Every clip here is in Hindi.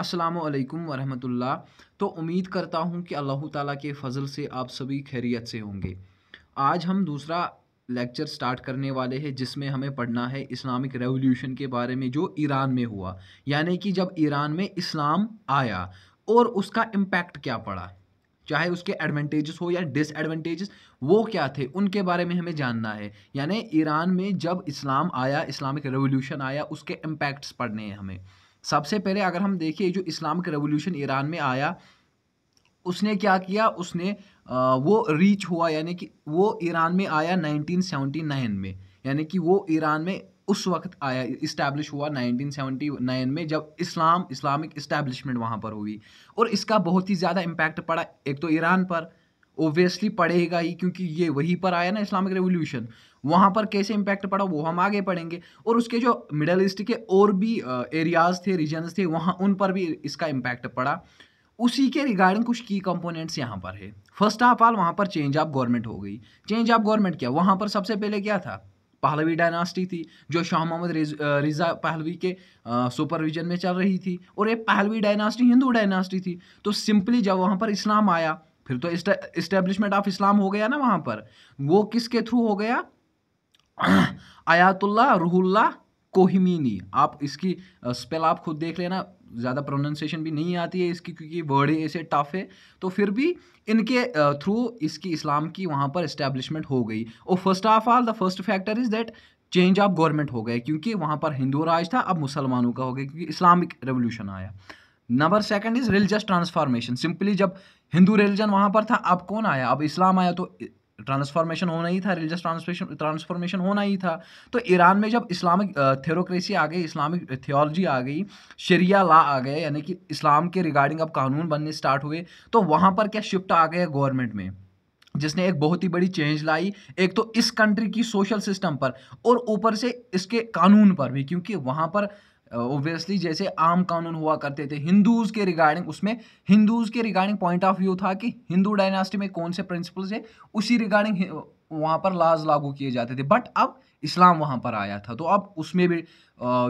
असलकम वरहमतुल्ला तो उम्मीद करता हूँ कि अल्लाह ताला के फ़ज़ल से आप सभी खैरियत से होंगे आज हम दूसरा लेक्चर स्टार्ट करने वाले हैं जिसमें हमें पढ़ना है इस्लामिक रेवोल्यूशन के बारे में जो ईरान में हुआ यानी कि जब ईरान में इस्लाम आया और उसका इम्पैक्ट क्या पड़ा चाहे उसके एडवांटेजेस हो या डिसएडवांटेजेस वो क्या थे उनके बारे में हमें जानना है यानी ईरान में जब इस्लाम आया इस्लामिक रेवोल्यूशन आया उसके इम्पैक्ट्स पढ़ने हैं हमें सबसे पहले अगर हम देखें जो इस्लामिक रेवोल्यूशन ईरान में आया उसने क्या किया उसने वो रीच हुआ यानी कि वो ईरान में आया 1979 में यानी कि वो ईरान में उस वक्त आया इस्टेब्लिश हुआ 1979 में जब इस्लाम इस्लामिक इस्टेब्लिशमेंट वहाँ पर हुई और इसका बहुत ही ज़्यादा इम्पैक्ट पड़ा एक तो ईरान पर ओबियसली पढ़ेगा ही क्योंकि ये वहीं पर आया ना इस्लामिक रेवोल्यूशन वहाँ पर कैसे इम्पैक्ट पड़ा वो हम आगे पढ़ेंगे और उसके जो मिडल ईस्ट के और भी एरियाज़ थे रीजन्स थे वहाँ उन पर भी इसका इम्पैक्ट पड़ा उसी के रिगार्डिंग कुछ की कंपोनेंट्स यहाँ पर है फर्स्ट ऑफ ऑल वहाँ पर चेंज ऑफ गवर्नमेंट हो गई चेंज ऑफ गवर्नमेंट क्या वहाँ पर सबसे पहले क्या था पहलवी डायनास्टी थी जो शाह मोहम्मद रिजा पहलवी के सुपरविजन में चल रही थी और ये पहलवी डायनास्टी हिंदू डायनास्टी थी तो सिंपली जब वहाँ पर इस्लाम आया फिर तो इस्टेब्लिशमेंट ऑफ इस्लाम हो गया ना वहाँ पर वो किसके थ्रू हो गया आयातुल्ला रूहुल्ला कोहिमीनी आप इसकी स्पेल आप खुद देख लेना ज़्यादा प्रोनाउंसिएशन भी नहीं आती है इसकी क्योंकि वर्ड ही ऐसे टफ है तो फिर भी इनके थ्रू इसकी इस्लाम की वहाँ पर इस्टेब्लिशमेंट हो गई और first of all the first factor is that change of government हो गए क्योंकि वहाँ पर हिंदू राज था अब मुसलमानों का हो गया क्योंकि इस्लामिक रेवोल्यूशन आया number second is religious transformation simply जब हिंदू रिलीजन वहाँ पर था अब कौन आया अब इस्लाम आया तो ट्रांसफॉर्मेशन होना ही था रिलीजियस ट्रांसफॉर्मेशन ट्रांसफॉर्मेशन होना ही था तो ईरान में जब इस्लामिक थेरोक्रेसी आ गई इस्लामिक थियोलॉजी आ गई शरिया ला आ गए यानी कि इस्लाम के रिगार्डिंग अब कानून बनने स्टार्ट हुए तो वहाँ पर क्या शिफ्ट आ गया गवर्नमेंट में जिसने एक बहुत ही बड़ी चेंज लाई एक तो इस कंट्री की सोशल सिस्टम पर और ऊपर से इसके कानून पर भी क्योंकि वहाँ पर ओबियसली uh, जैसे आम कानून हुआ करते थे हिंदूज के रिगार्डिंग उसमें हिंदूज के रिगार्डिंग पॉइंट ऑफ व्यू था कि हिंदू डायनास्टी में कौन से प्रिंसिपल्स है उसी रिगार्डिंग वहाँ पर लाज लागू किए जाते थे बट अब इस्लाम वहाँ पर आया था तो अब उसमें भी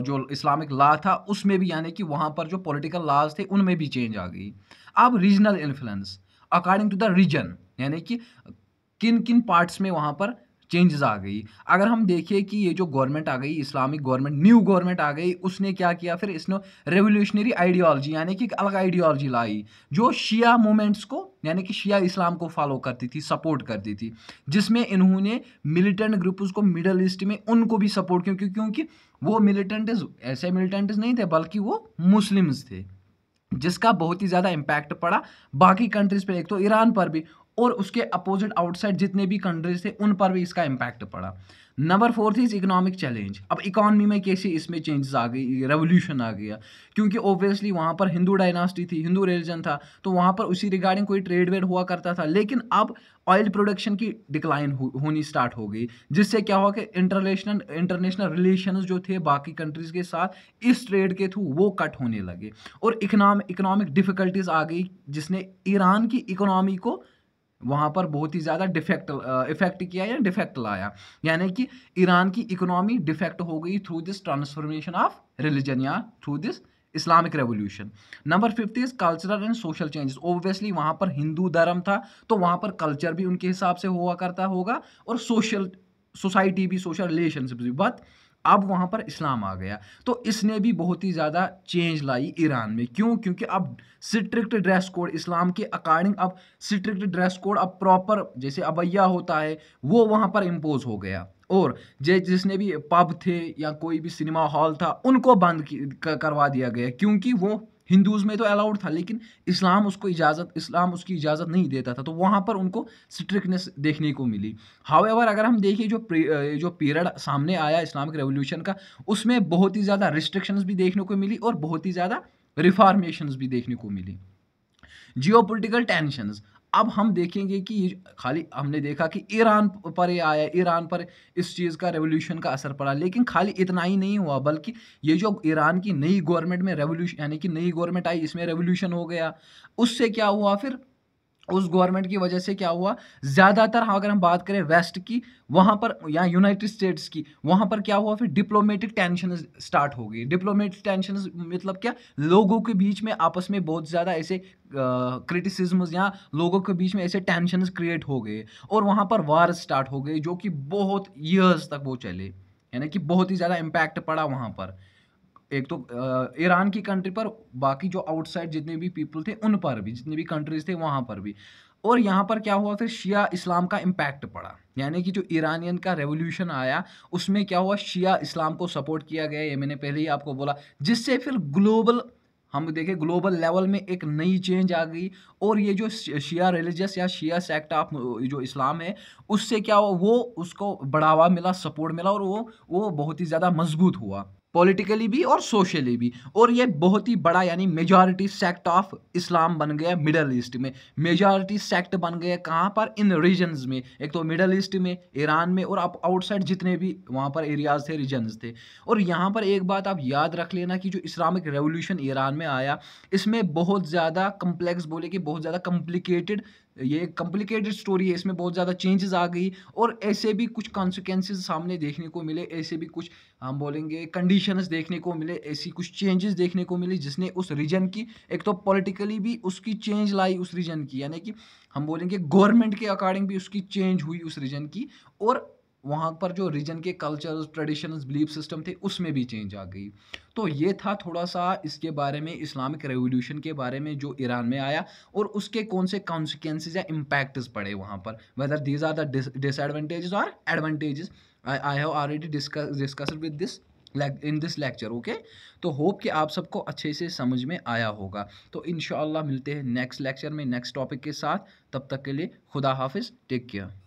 जो इस्लामिक लॉ था उसमें भी यानी कि वहाँ पर जो पॉलिटिकल लॉज थे उनमें भी चेंज आ गई अब regional influence according to the region यानी कि किन किन पार्ट्स में वहाँ पर चेंजेस आ गई अगर हम देखें कि ये जो गवर्नमेंट आ गई इस्लामिक गवर्नमेंट न्यू गवर्नमेंट आ गई उसने क्या किया फिर इसने रेवोल्यूशनरी आइडियोलॉजी यानी कि एक अलग आइडियोलॉजी लाई जो शिया मूवमेंट्स को यानी कि शिया इस्लाम को फॉलो करती थी सपोर्ट करती थी जिसमें इन्होंने मिलिटेंट ग्रुप्स को मिडल ईस्ट में उनको भी सपोर्ट क्योंकि क्योंकि वो मिलिटेंट ऐसे मिलिटेंट नहीं थे बल्कि वो मुस्लिम्स थे जिसका बहुत ही ज़्यादा इम्पैक्ट पड़ा बाकी कंट्रीज़ पे एक तो ईरान पर भी और उसके अपोजिट आउटसाइड जितने भी कंट्रीज थे उन पर भी इसका इम्पैक्ट पड़ा number fourth is economic challenge अब इकॉनमी में कैसे इसमें चेंजेस आ गई रेवोल्यूशन आ गया क्योंकि ओबियसली वहाँ पर हिंदू डायनास्टी थी हिंदू रिलीजन था तो वहाँ पर उसी रिगार्डिंग कोई ट्रेड वेड हुआ करता था लेकिन अब ऑयल प्रोडक्शन की डिक्लाइन हो, होनी स्टार्ट हो गई जिससे क्या हुआ कि इंटरनेशनल इंटरनेशनल रिलेशन जो थे बाकी कंट्रीज के साथ इस ट्रेड के थ्रू वो कट होने लगे और इकनॉमिक इकोनॉमिक डिफ़िकल्टीज आ गई जिसने ईरान की इकोनॉमी को वहाँ पर बहुत ही ज़्यादा डिफेक्ट इफेक्ट किया या डिफेक्ट लाया यानी कि ईरान की इकोनॉमी डिफेक्ट हो गई through this transformation of religion या through this Islamic revolution number fifth is cultural and social changes obviously वहाँ पर हिंदू धर्म था तो वहाँ पर कल्चर भी उनके हिसाब से हुआ करता होगा और सोशल सोसाइटी भी सोशल रिलेशनशिप भी बट अब वहाँ पर इस्लाम आ गया तो इसने भी बहुत ही ज़्यादा चेंज लाई ईरान में क्यों क्योंकि अब स्ट्रिक्ट ड्रेस कोड इस्लाम के अकॉर्डिंग अब स्ट्रिक्ट ड्रेस कोड अब प्रॉपर जैसे अबैया होता है वो वहाँ पर इम्पोज हो गया और जे जिसने भी पब थे या कोई भी सिनेमा हॉल था उनको बंद करवा दिया गया क्योंकि वो हिंदूज़ में तो अलाउड था लेकिन इस्लाम उसको इजाज़त इस्लाम उसकी इजाज़त नहीं देता था तो वहाँ पर उनको स्ट्रिकनेस देखने को मिली हाउ अगर हम देखें जो जो पीरियड सामने आया इस्लामिक रेवोल्यूशन का उसमें बहुत ही ज़्यादा रिस्ट्रिक्शन भी देखने को मिली और बहुत ही ज़्यादा रिफॉर्मेशन भी देखने को मिली जियो पोलिटिकल टेंशन अब हम देखेंगे कि खाली हमने देखा कि ईरान पर ये आया ईरान पर इस चीज़ का रेवोल्यूशन का असर पड़ा लेकिन खाली इतना ही नहीं हुआ बल्कि ये जो ईरान की नई गवर्नमेंट में रेवोल्यूशन यानी कि नई गवर्नमेंट आई इसमें रेवोल्यूशन हो गया उससे क्या हुआ फिर उस गवर्नमेंट की वजह से क्या हुआ ज़्यादातर हाँ अगर हम बात करें वेस्ट की वहाँ पर या यूनाइटेड स्टेट्स की वहाँ पर क्या हुआ फिर डिप्लोमेटिक टेंशन स्टार्ट हो गई डिप्लोमेटिक टेंशन मतलब क्या लोगों के बीच में आपस में बहुत ज़्यादा ऐसे क्रिटिसिज्म uh, या लोगों के बीच में ऐसे टेंशन क्रिएट हो गए और वहाँ पर वार स्टार्ट हो गई जो कि बहुत ईयर्स तक वो चले यानी कि बहुत ही ज़्यादा इम्पैक्ट पड़ा वहाँ पर एक तो ईरान की कंट्री पर बाकी जो आउटसाइड जितने भी पीपल थे उन पर भी जितने भी कंट्रीज थे वहाँ पर भी और यहाँ पर क्या हुआ फिर शिया इस्लाम का इम्पैक्ट पड़ा यानी कि जो ईरानियन का रेवोल्यूशन आया उसमें क्या हुआ शिया इस्लाम को सपोर्ट किया गया ये मैंने पहले ही आपको बोला जिससे फिर ग्लोबल हम देखें ग्लोबल लेवल में एक नई चेंज आ गई और ये जो शिया रिलीजियस या शिया सेक्ट ऑफ जो इस्लाम है उससे क्या हुआ वो उसको बढ़ावा मिला सपोर्ट मिला और वो वो बहुत ही ज़्यादा मजबूत हुआ पॉलिटिकली भी और सोशली भी और ये बहुत ही बड़ा यानी मेजॉरिटी सेक्ट ऑफ इस्लाम बन गया मिडल ईस्ट में मेजॉरिटी सेक्ट बन गया कहाँ पर इन रीजन्स में एक तो मिडल ईस्ट में ईरान में और आप आउटसाइड जितने भी वहाँ पर एरियाज थे रीजन्स थे और यहाँ पर एक बात आप याद रख लेना कि जो इस्लामिक रेवोल्यूशन ईरान में आया इसमें बहुत ज़्यादा कम्प्लेक्स बोले कि बहुत ज़्यादा कम्प्लिकेटेड ये एक कॉम्प्लिकेटेड स्टोरी है इसमें बहुत ज़्यादा चेंजेस आ गई और ऐसे भी कुछ कॉन्सिक्वेंसेज सामने देखने को मिले ऐसे भी कुछ हम बोलेंगे कंडीशंस देखने को मिले ऐसी कुछ चेंजेस देखने को मिली जिसने उस रीजन की एक तो पॉलिटिकली भी उसकी चेंज लाई उस रीजन की यानी कि हम बोलेंगे गवर्नमेंट के अकॉर्डिंग भी उसकी चेंज हुई उस रीजन की और वहाँ पर जो रीजन के कल्चर ट्रेडिशन बिलीफ सिस्टम थे उसमें भी चेंज आ गई तो ये था थोड़ा सा इसके बारे में इस्लामिक रेवोल्यूशन के बारे में जो ईरान में आया और उसके कौन से कॉन्सिक्वेंसेज या इम्पैक्ट्स पड़े वहाँ पर whether these are the disadvantages और advantages I have already discuss with this in this lecture okay तो होप कि आप सबको अच्छे से समझ में आया होगा तो इन मिलते हैं नेक्स्ट लेक्चर में नेक्स्ट टॉपिक के साथ तब तक के लिए खुदा हाफिज़ टेक केयर